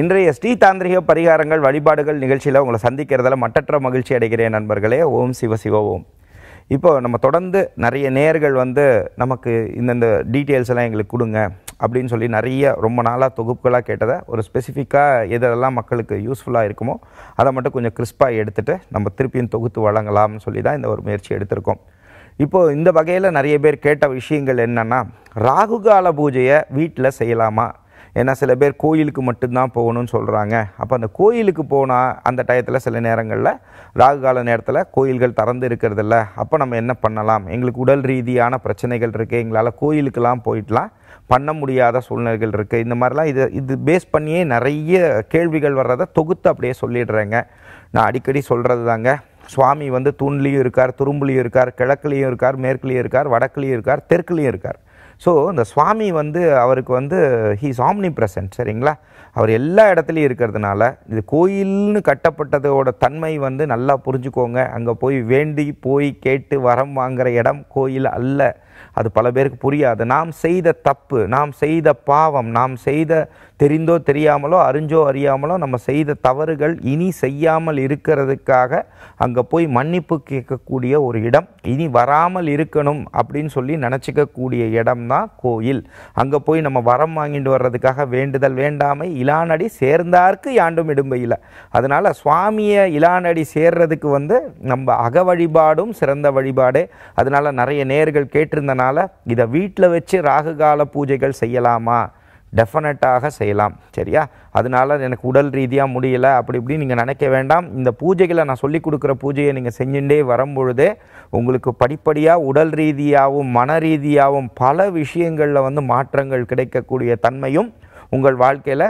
இன்றைய ஸ்ரீ தாந்திரிக பரிகாரங்கள் வழிபாடுகள் நிகழ்ச்சியில் உங்களை சந்திக்கிறதால மட்டற்ற மகிழ்ச்சி அடைகிறேன் நண்பர்களே ஓம் சிவ சிவ ஓம் இப்போ நம்ம தொடர்ந்து நிறைய நேர்கள் வந்து நமக்கு இந்தந்த டீட்டெயில்ஸ் எல்லாம் எங்களுக்கு கொடுங்க அப்படின்னு சொல்லி நிறைய ரொம்ப நாளாக தொகுப்புகளாக கேட்டதை ஒரு ஸ்பெசிஃபிக்காக எதெல்லாம் மக்களுக்கு யூஸ்ஃபுல்லாக இருக்குமோ அதை மட்டும் கொஞ்சம் கிறிஸ்பாக எடுத்துகிட்டு நம்ம திருப்பியும் தொகுத்து வழங்கலாம்னு சொல்லி தான் இந்த ஒரு முயற்சி எடுத்திருக்கோம் இப்போது இந்த வகையில் நிறைய பேர் கேட்ட விஷயங்கள் என்னென்னா ராகுகால பூஜையை வீட்டில் செய்யலாமா ஏன்னா சில பேர் கோயிலுக்கு மட்டும்தான் போகணும்னு சொல்கிறாங்க அப்போ அந்த கோயிலுக்கு போனால் அந்த டயத்தில் சில நேரங்களில் ராகு கால நேரத்தில் கோயில்கள் திறந்து இருக்கிறதில்ல அப்போ நம்ம என்ன பண்ணலாம் எங்களுக்கு உடல் ரீதியான பிரச்சனைகள் இருக்குது எங்களால் கோயிலுக்கெல்லாம் போயிடலாம் பண்ண முடியாத சூழ்நிலைகள் இருக்குது இந்த மாதிரிலாம் இது இது பேஸ் பண்ணியே நிறைய கேள்விகள் வர்றதை தொகுத்து அப்படியே சொல்லிடுறேங்க நான் அடிக்கடி சொல்கிறது தாங்க சுவாமி வந்து தூண்லேயும் இருக்கார் துரும்புலேயும் இருக்கார் கிழக்குலேயும் இருக்கார் மேற்குலேயும் இருக்கார் வடக்குலேயும் இருக்கார் தெற்குலேயும் இருக்கார் ஸோ இந்த சுவாமி வந்து அவருக்கு வந்து ஹீஸ் ஆம்னி பிரசன்ட் சரிங்களா அவர் எல்லா இடத்துலையும் இருக்கிறதுனால இது கோயில்னு கட்டப்பட்டதோட தன்மை வந்து நல்லா புரிஞ்சுக்கோங்க அங்கே போய் வேண்டி போய் கேட்டு வரம் வாங்குகிற இடம் கோயில் அல்ல அது பல பேருக்கு புரியாது நாம் செய்த தப்பு நாம் செய்த பாவம் நாம் செய்த தெரிந்தோ தெரியாமலோ அறிஞ்சோ அறியாமலோ நம்ம செய்த தவறுகள் இனி செய்யாமல் இருக்கிறதுக்காக அங்கே போய் மன்னிப்பு கேட்கக்கூடிய ஒரு இடம் இனி வராமல் இருக்கணும் அப்படின்னு சொல்லி நினச்சிக்கக்கூடிய இடம் தான் கோயில் அங்கே போய் நம்ம வரம் வாங்கிட்டு வர்றதுக்காக வேண்டுதல் வேண்டாமை இலானடி சேர்ந்தார்க்கு யாண்டும் இடும்பையில் அதனால் சுவாமியை இலானடி சேர்றதுக்கு வந்து நம்ம அக வழிபாடும் சிறந்த வழிபாடு அதனால் நிறைய நேர்கள் கேட்டிருந்தனால இதை வீட்டில் வச்சு ராகு கால பூஜைகள் செய்யலாமா டெஃபனட்டாக செய்யலாம் சரியா அதனால் எனக்கு உடல் ரீதியாக முடியலை அப்படி இப்படின்னு நீங்கள் நினைக்க வேண்டாம் இந்த பூஜைகளை நான் சொல்லிக் கொடுக்குற பூஜையை நீங்கள் செஞ்சுட்டே வரும்பொழுதே உங்களுக்கு படிப்படியாக உடல் ரீதியாகவும் மன ரீதியாகவும் பல விஷயங்களில் வந்து மாற்றங்கள் கிடைக்கக்கூடிய தன்மையும் உங்கள் வாழ்க்கையில்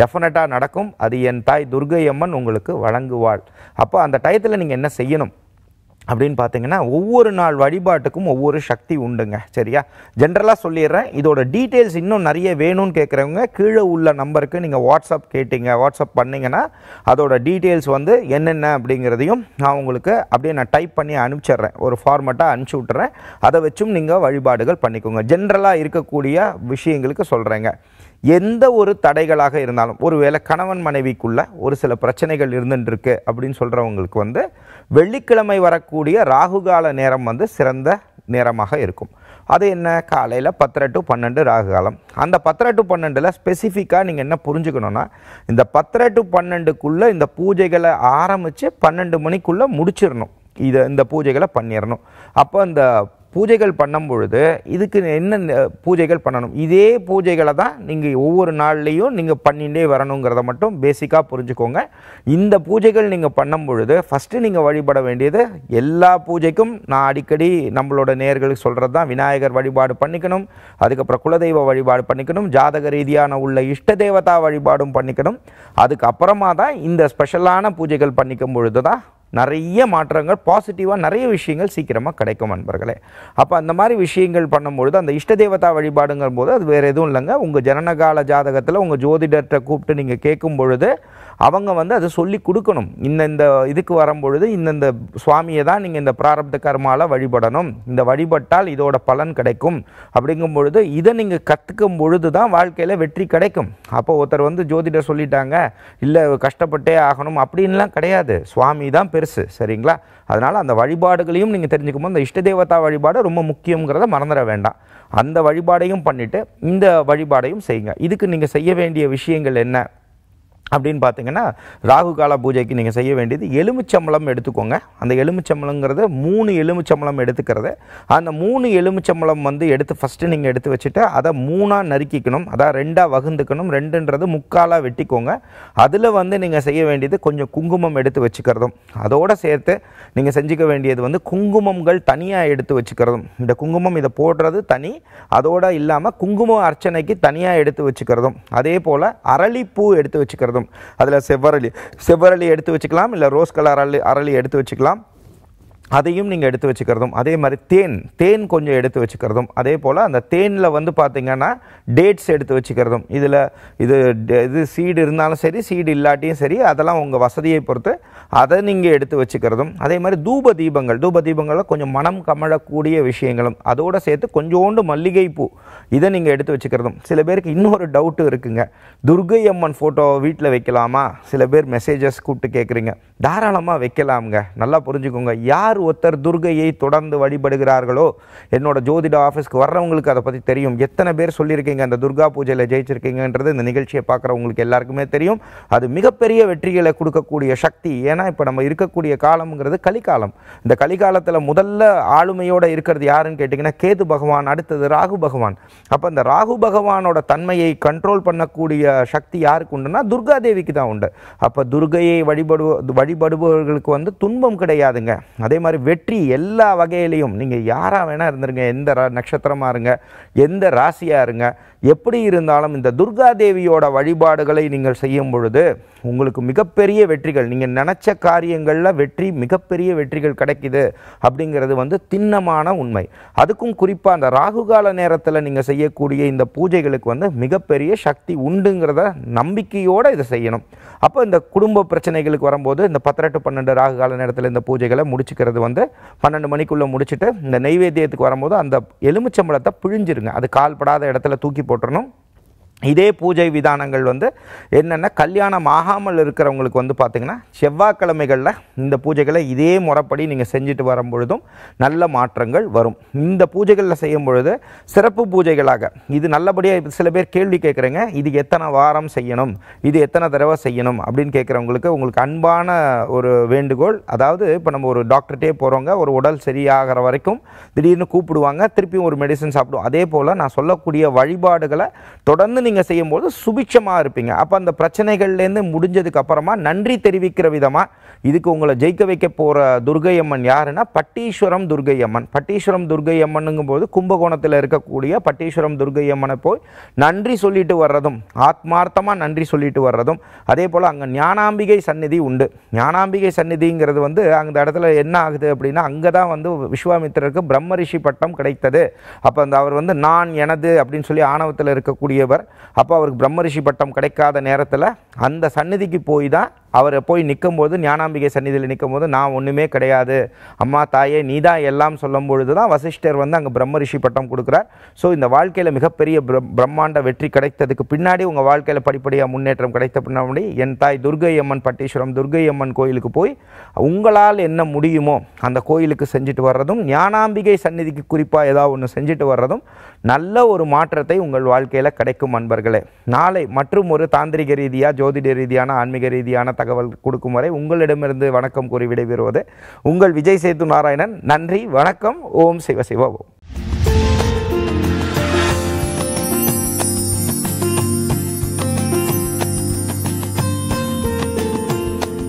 டெஃபனட்டாக நடக்கும் அது என் தாய் துர்கை அம்மன் உங்களுக்கு வழங்குவாள் அப்போ அந்த டயத்தில் நீங்கள் என்ன செய்யணும் அப்படின்னு பார்த்தீங்கன்னா ஒவ்வொரு நாள் வழிபாட்டுக்கும் ஒவ்வொரு சக்தி உண்டுங்க சரியா ஜென்ரலாக சொல்லிடுறேன் இதோட டீட்டெயில்ஸ் இன்னும் நிறைய வேணும்னு கேட்குறவங்க கீழே உள்ள நம்பருக்கு நீங்கள் வாட்ஸ்அப் கேட்டிங்க வாட்ஸ்அப் பண்ணிங்கன்னா அதோட டீட்டெயில்ஸ் வந்து என்னென்ன அப்படிங்கிறதையும் நான் உங்களுக்கு அப்படியே நான் டைப் பண்ணி அனுப்பிச்சிட்றேன் ஒரு ஃபார்மெட்டாக அனுப்பிச்சி விட்டுறேன் அதை வச்சும் நீங்கள் வழிபாடுகள் பண்ணிக்கோங்க ஜென்ரலாக இருக்கக்கூடிய விஷயங்களுக்கு சொல்கிறேங்க எந்த ஒரு தடைகளாக இருந்தாலும் ஒருவேளை கணவன் மனைவிக்குள்ள ஒரு சில பிரச்சனைகள் இருந்துட்டுருக்கு அப்படின்னு சொல்கிறவங்களுக்கு வந்து வெள்ளிக்கிழமை வரக்கூடிய ராகுகால நேரம் வந்து சிறந்த நேரமாக இருக்கும் அது என்ன காலையில் பத்தரை டு பன்னெண்டு ராகு காலம் அந்த பத்தரை டு பன்னெண்டில் ஸ்பெசிஃபிக்காக நீங்கள் என்ன புரிஞ்சுக்கணுன்னா இந்த பத்தரை டு பன்னெண்டுக்குள்ளே இந்த பூஜைகளை ஆரம்பித்து பன்னெண்டு மணிக்குள்ளே முடிச்சிடணும் இதை இந்த பூஜைகளை பண்ணிடணும் அப்போ இந்த பூஜைகள் பண்ணும் பொழுது இதுக்கு என்ன பூஜைகள் பண்ணணும் இதே பூஜைகளை தான் நீங்கள் ஒவ்வொரு நாள்லேயும் நீங்கள் பண்ணிகிட்டே வரணுங்கிறத மட்டும் பேசிக்காக புரிஞ்சுக்கோங்க இந்த பூஜைகள் நீங்கள் பண்ணும் பொழுது ஃபஸ்ட்டு நீங்கள் வழிபட வேண்டியது எல்லா பூஜைக்கும் நான் அடிக்கடி நம்மளோட நேர்களுக்கு சொல்கிறது தான் விநாயகர் வழிபாடு பண்ணிக்கணும் அதுக்கப்புறம் குலதெய்வ வழிபாடு பண்ணிக்கணும் ஜாதக ரீதியான உள்ள இஷ்ட தேவதா வழிபாடும் பண்ணிக்கணும் அதுக்கப்புறமா தான் இந்த ஸ்பெஷலான பூஜைகள் பண்ணிக்கும் பொழுது தான் நிறைய மாற்றங்கள் பாசிட்டிவாக நிறைய விஷயங்கள் சீக்கிரமாக கிடைக்கும் நண்பர்களே அப்போ அந்த மாதிரி விஷயங்கள் பண்ணும்பொழுது அந்த இஷ்ட தேவதா வழிபாடுங்கும் போது அது வேறு எதுவும் இல்லைங்க உங்கள் ஜனனகால ஜாதகத்தில் உங்கள் ஜோதிடர்கிட்ட கூப்பிட்டு நீங்கள் கேட்கும் பொழுது அவங்க வந்து அதை சொல்லி கொடுக்கணும் இந்த இந்த இதுக்கு வரும்பொழுது இந்தந்த சுவாமியை தான் நீங்கள் இந்த பிராரப்த கர்மாவில் வழிபடணும் இந்த வழிபட்டால் இதோட பலன் கிடைக்கும் அப்படிங்கும் பொழுது இதை நீங்கள் கற்றுக்கும் பொழுது தான் வாழ்க்கையில் வெற்றி கிடைக்கும் அப்போ ஒருத்தர் வந்து ஜோதிடர் சொல்லிட்டாங்க இல்லை கஷ்டப்பட்டே ஆகணும் அப்படின்லாம் கிடையாது சுவாமி தான் பெருசு சரிங்களா அதனால் அந்த வழிபாடுகளையும் நீங்கள் தெரிஞ்சுக்கும் போது இந்த இஷ்ட தேவதா வழிபாடு ரொம்ப முக்கியங்கிறத மறந்துட வேண்டாம் அந்த வழிபாடையும் பண்ணிவிட்டு இந்த வழிபாடையும் செய்யுங்க இதுக்கு நீங்கள் செய்ய வேண்டிய விஷயங்கள் என்ன அப்படின்னு பார்த்தீங்கன்னா ராகு கால பூஜைக்கு நீங்கள் செய்ய வேண்டியது எலுமிச்சம்பளம் எடுத்துக்கோங்க அந்த எலுமிச்சம்பளங்கிறது மூணு எலுமிச்சம்பளம் எடுத்துக்கிறது அந்த மூணு எலுமிச்சம்பளம் வந்து எடுத்து ஃபஸ்ட்டு நீங்கள் எடுத்து வச்சுட்டு அதை மூணாக நறுக்கிக்கணும் அதான் ரெண்டாக வகுந்துக்கணும் ரெண்டுன்றது முக்காலாக வெட்டிக்கோங்க அதில் வந்து நீங்கள் செய்ய வேண்டியது கொஞ்சம் குங்குமம் எடுத்து வச்சுக்கிறதும் அதோடு சேர்த்து நீங்கள் செஞ்சுக்க வேண்டியது வந்து குங்குமங்கள் தனியாக எடுத்து வச்சுக்கிறதும் இந்த குங்குமம் இதை போடுறது தனி அதோடு இல்லாமல் குங்குமம் அர்ச்சனைக்கு தனியாக எடுத்து வச்சுக்கிறதும் அதே போல் அரளிப்பூ எடுத்து வச்சுக்கிறதும் இருக்கும் அதில் செவ்வரளி செவ்வரளி எடுத்து வச்சுக்கலாம் இல்லை ரோஸ் கலர் அரளி அரளி எடுத்து வச்சுக்கலாம் அதையும் நீங்கள் எடுத்து வச்சுக்கிறதும் அதே மாதிரி தேன் தேன் கொஞ்சம் எடுத்து வச்சுக்கிறதும் அதே போல் அந்த தேனில் வந்து பார்த்திங்கன்னா டேட்ஸ் எடுத்து வச்சுக்கிறதும் இதில் இது இது சீடு இருந்தாலும் சரி சீடு இல்லாட்டியும் சரி அதெல்லாம் உங்கள் வசதியை பொறுத்து அதை நீங்கள் எடுத்து வச்சுக்கிறதும் அதே மாதிரி தூப தீபங்கள் தூப தீபங்களில் கொஞ்சம் மனம் கமழக்கூடிய விஷயங்களும் அதோடு சேர்த்து கொஞ்சோண்டு மல்லிகைப்பூ இதை நீங்கள் எடுத்து வச்சுக்கிறதும் சில பேருக்கு இன்னொரு டவுட்டு இருக்குங்க துர்கை அம்மன் ஃபோட்டோ வீட்டில் வைக்கலாமா சில பேர் மெசேஜஸ் கூப்பிட்டு கேட்குறீங்க தாராளமாக வைக்கலாமுங்க நல்லா புரிஞ்சுக்கோங்க யார் ஒருத்தர் துர்கையை தொடர்ந்து வழிபடுகிறார்களோ என்னோட ஜோதிட ஆஃபீஸ்க்கு வர்றவங்களுக்கு அதை பற்றி தெரியும் எத்தனை பேர் சொல்லியிருக்கீங்க அந்த துர்கா பூஜையில் ஜெயிச்சிருக்கீங்கன்றது இந்த நிகழ்ச்சியை பார்க்குறவங்களுக்கு எல்லாருக்குமே தெரியும் அது மிகப்பெரிய வெற்றிகளை கொடுக்கக்கூடிய சக்தி ஏன்னா இப்போ நம்ம இருக்கக்கூடிய காலம்ங்கிறது கலிகாலம் இந்த கலிகாலத்தில் முதல்ல ஆளுமையோடு இருக்கிறது யாருன்னு கேட்டிங்கன்னா கேது பகவான் அடுத்தது ராகு பகவான் அப்போ அந்த ராகு பகவானோட தன்மையை கண்ட்ரோல் பண்ணக்கூடிய சக்தி யாருக்கு உண்டுன்னா துர்கா தேவிக்கு தான் உண்டு அப்போ துர்கையை வழிபடுவ வழிபடுபவர்களுக்கு வந்து துன்பம் கிடையாதுங்க அதே மாதிரி மாதிரி வெற்றி எல்லா வகையிலையும் நீங்கள் யாராக வேணால் இருந்துருங்க எந்த ரா நட்சத்திரமாக இருங்க எந்த ராசியாக இருங்க எப்படி இருந்தாலும் இந்த துர்காதேவியோட வழிபாடுகளை நீங்கள் செய்யும் பொழுது உங்களுக்கு மிகப்பெரிய வெற்றிகள் நீங்கள் நினச்ச காரியங்களில் வெற்றி மிகப்பெரிய வெற்றிகள் கிடைக்கிது அப்படிங்கிறது வந்து திண்ணமான உண்மை அதுக்கும் குறிப்பாக அந்த ராகுகால நேரத்தில் நீங்கள் செய்யக்கூடிய இந்த பூஜைகளுக்கு வந்து மிகப்பெரிய சக்தி உண்டுங்கிறத நம்பிக்கையோடு இதை செய்யணும் அப்போ இந்த குடும்ப பிரச்சனைகளுக்கு வரும்போது இந்த பத்திரெட்டு பன்னெண்டு ராகுகால நேரத்தில் இந்த பூஜைகளை முடிச்சுக்கிறது அப்படிங்கிறது வந்து பன்னெண்டு மணிக்குள்ளே முடிச்சுட்டு இந்த நெய்வேத்தியத்துக்கு வரும்போது அந்த எலுமிச்சம்பழத்தை பிழிஞ்சிருங்க அது கால்படாத இடத்துல தூக்கி போட்டுறணும் இதே பூஜை விதானங்கள் வந்து என்னென்ன கல்யாணம் ஆகாமல் இருக்கிறவங்களுக்கு வந்து பார்த்திங்கன்னா செவ்வாய்க்கிழமைகளில் இந்த பூஜைகளை இதே முறைப்படி நீங்கள் செஞ்சுட்டு வரும் பொழுதும் நல்ல மாற்றங்கள் வரும் இந்த பூஜைகளில் செய்யும் பொழுது சிறப்பு பூஜைகளாக இது நல்லபடியாக சில பேர் கேள்வி கேட்குறேங்க இது எத்தனை வாரம் செய்யணும் இது எத்தனை தடவை செய்யணும் அப்படின்னு கேட்குறவங்களுக்கு உங்களுக்கு அன்பான ஒரு வேண்டுகோள் அதாவது இப்போ நம்ம ஒரு டாக்டர்கிட்டே போகிறவங்க ஒரு உடல் சரியாகிற வரைக்கும் திடீர்னு கூப்பிடுவாங்க திருப்பியும் ஒரு மெடிசன் சாப்பிடுவோம் அதே போல் நான் சொல்லக்கூடிய வழிபாடுகளை தொடர்ந்து நீங்கள் செய்யும்போது சுபிட்சமாக இருப்பீங்க அப்போ அந்த பிரச்சனைகள்லேருந்து முடிஞ்சதுக்கு அப்புறமா நன்றி தெரிவிக்கிற விதமாக இதுக்கு உங்களை ஜெயிக்க வைக்க போகிற துர்கையம்மன் யாருன்னா பட்டீஸ்வரம் துர்கையம்மன் பட்டீஸ்வரம் துர்கையம்மனுங்கும் போது கும்பகோணத்தில் இருக்கக்கூடிய பட்டீஸ்வரம் துர்கையம்மனை போய் நன்றி சொல்லிட்டு வர்றதும் ஆத்மார்த்தமாக நன்றி சொல்லிட்டு வர்றதும் அதே போல் அங்கே ஞானாம்பிகை சந்நிதி உண்டு ஞானாம்பிகை சந்நிதிங்கிறது வந்து அந்த இடத்துல என்ன ஆகுது அப்படின்னா அங்கே தான் வந்து விஸ்வாமித்திரருக்கு பிரம்மரிஷி பட்டம் கிடைத்தது அப்போ அந்த அவர் வந்து நான் எனது அப்படின்னு சொல்லி ஆணவத்தில் இருக்கக்கூடியவர் அப்போ அவருக்கு பிரம்மரிஷி பட்டம் கிடைக்காத நேரத்தில் அந்த சந்நிதிக்கு போய் தான் அவரை போய் நிற்கும் போது ஞானாம்பிகை சந்நிதியில் நிற்கும் போது நான் ஒன்றுமே கிடையாது அம்மா தாயே நீ தான் எல்லாம் சொல்லும் பொழுது தான் வசிஷ்டர் வந்து அங்கே பிரம்ம ரிஷி பட்டம் கொடுக்குறார் ஸோ இந்த வாழ்க்கையில் மிகப்பெரிய பிரம்மாண்ட வெற்றி கிடைத்ததுக்கு பின்னாடி உங்கள் வாழ்க்கையில் படிப்படியாக முன்னேற்றம் கிடைத்த பின்னாடி என் தாய் துர்கை அம்மன் பட்டீஸ்வரம் துர்கை அம்மன் கோயிலுக்கு போய் உங்களால் என்ன முடியுமோ அந்த கோயிலுக்கு செஞ்சுட்டு வர்றதும் ஞானாம்பிகை சந்நிதிக்கு குறிப்பாக ஏதாவது ஒன்று செஞ்சுட்டு வர்றதும் நல்ல ஒரு மாற்றத்தை உங்கள் வாழ்க்கையில் கிடைக்கும் அன்பர்களே நாளை மற்றும் ஒரு தாந்திரிக ரீதியாக ஜோதிட ரீதியான ஆன்மீக ரீதியான தகவல் கொடுக்கும் வரை உங்களிடமிருந்து வணக்கம் கூறி விடைபெறுவது உங்கள் விஜய் சேது நாராயணன் நன்றி வணக்கம் ஓம் சிவ ஓம்